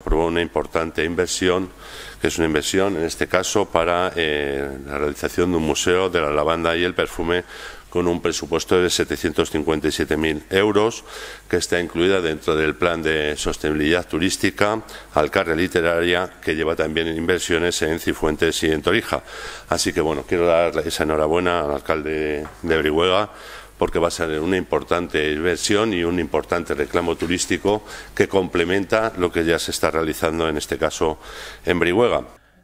aprobó una importante inversión, que es una inversión en este caso para eh, la realización de un museo de la lavanda y el perfume con un presupuesto de 757.000 euros, que está incluida dentro del plan de sostenibilidad turística, alcarre Literaria, que lleva también inversiones en Cifuentes y en Torija. Así que, bueno, quiero dar esa enhorabuena al alcalde de Brihuega porque va a ser una importante inversión y un importante reclamo turístico que complementa lo que ya se está realizando en este caso en Brihuega.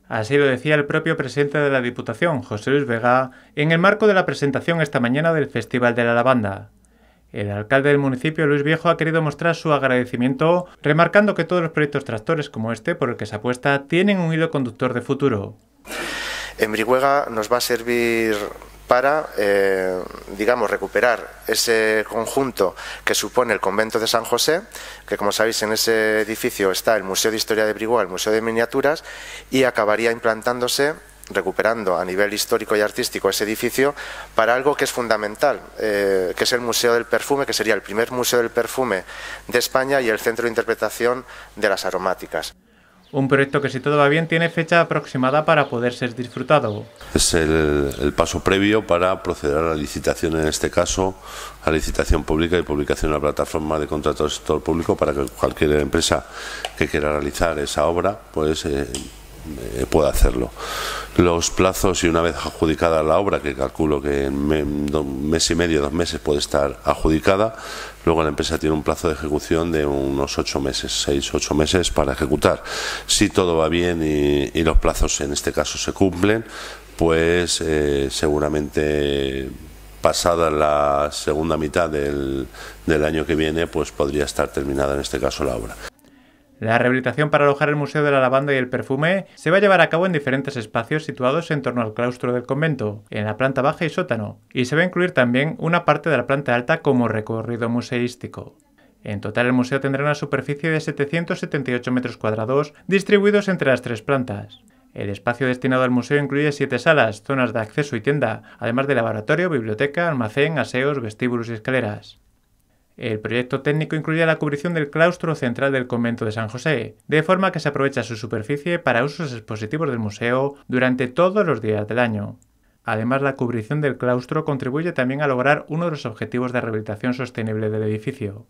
Así lo decía el propio presidente de la Diputación, José Luis Vega, en el marco de la presentación esta mañana del Festival de la Lavanda. El alcalde del municipio, Luis Viejo, ha querido mostrar su agradecimiento, remarcando que todos los proyectos tractores como este, por el que se apuesta, tienen un hilo conductor de futuro. En Brihuega nos va a servir para, eh, digamos, recuperar ese conjunto que supone el convento de San José, que como sabéis en ese edificio está el Museo de Historia de Brigua, el Museo de Miniaturas, y acabaría implantándose recuperando a nivel histórico y artístico ese edificio para algo que es fundamental, eh, que es el Museo del Perfume, que sería el primer Museo del Perfume de España y el centro de interpretación de las aromáticas. Un proyecto que si todo va bien tiene fecha aproximada para poder ser disfrutado. Es el, paso previo para proceder a la licitación, en este caso, a licitación pública y publicación en la plataforma de contratos del sector público para que cualquier empresa que quiera realizar esa obra, pues... Eh, eh, pueda hacerlo. Los plazos y una vez adjudicada la obra, que calculo que en un mes y medio, dos meses puede estar adjudicada, luego la empresa tiene un plazo de ejecución de unos ocho meses, seis, ocho meses para ejecutar. Si todo va bien y, los plazos en este caso se cumplen, pues eh, seguramente pasada la segunda mitad del, del año que viene, pues podría estar terminada en este caso la obra. La rehabilitación para alojar el Museo de la Lavanda y el Perfume se va a llevar a cabo en diferentes espacios situados en torno al claustro del convento, en la planta baja y sótano, y se va a incluir también una parte de la planta alta como recorrido museístico. En total, el museo tendrá una superficie de 778 metros cuadrados distribuidos entre las tres plantas. El espacio destinado al museo incluye siete salas, zonas de acceso y tienda, además de laboratorio, biblioteca, almacén, aseos, vestíbulos y escaleras. El proyecto técnico incluye la cubrición del claustro central del convento de San José, de forma que se aprovecha su superficie para usos expositivos del museo durante todos los días del año. Además, la cubrición del claustro contribuye también a lograr uno de los objetivos de rehabilitación sostenible del edificio,